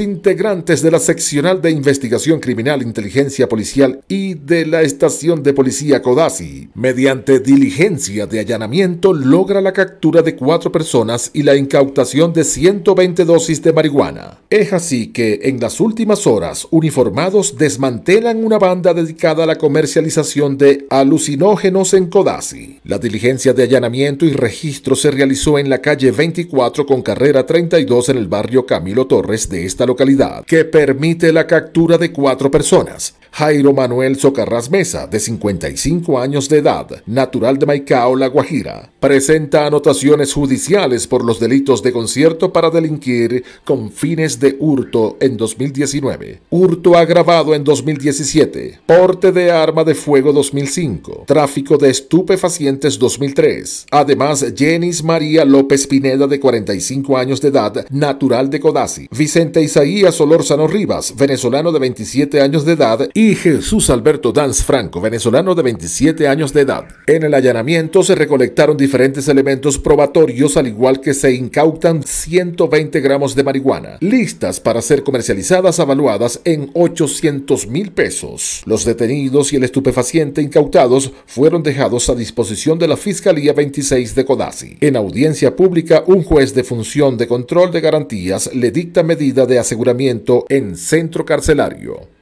Integrantes de la seccional de investigación criminal, inteligencia policial y de la estación de policía Codazzi, mediante diligencia de allanamiento, logra la captura de cuatro personas y la incautación de 120 dosis de marihuana. Es así que, en las últimas horas, uniformados desmantelan una banda dedicada a la comercialización de alucinógenos en Codazzi. La diligencia de allanamiento y registro se realizó en la calle 24 con carrera 32 en el barrio Camilo Torres de esta localidad, que permite la captura de cuatro personas. Jairo Manuel Socarrás Mesa, de 55 años de edad, natural de Maicao, La Guajira, presenta anotaciones judiciales por los delitos de concierto para delinquir con fines de hurto en 2019, hurto agravado en 2017, porte de arma de fuego 2005, tráfico de estupefacientes 2003. Además, Jenis María López Pineda, de 45 años de edad, natural de Codazzi, Vicente y Isaías Olorzano Rivas, venezolano de 27 años de edad, y Jesús Alberto Danz Franco, venezolano de 27 años de edad. En el allanamiento se recolectaron diferentes elementos probatorios, al igual que se incautan 120 gramos de marihuana, listas para ser comercializadas avaluadas en 800 mil pesos. Los detenidos y el estupefaciente incautados fueron dejados a disposición de la Fiscalía 26 de Codazzi. En audiencia pública, un juez de función de control de garantías le dicta medida de aseguramiento en centro carcelario.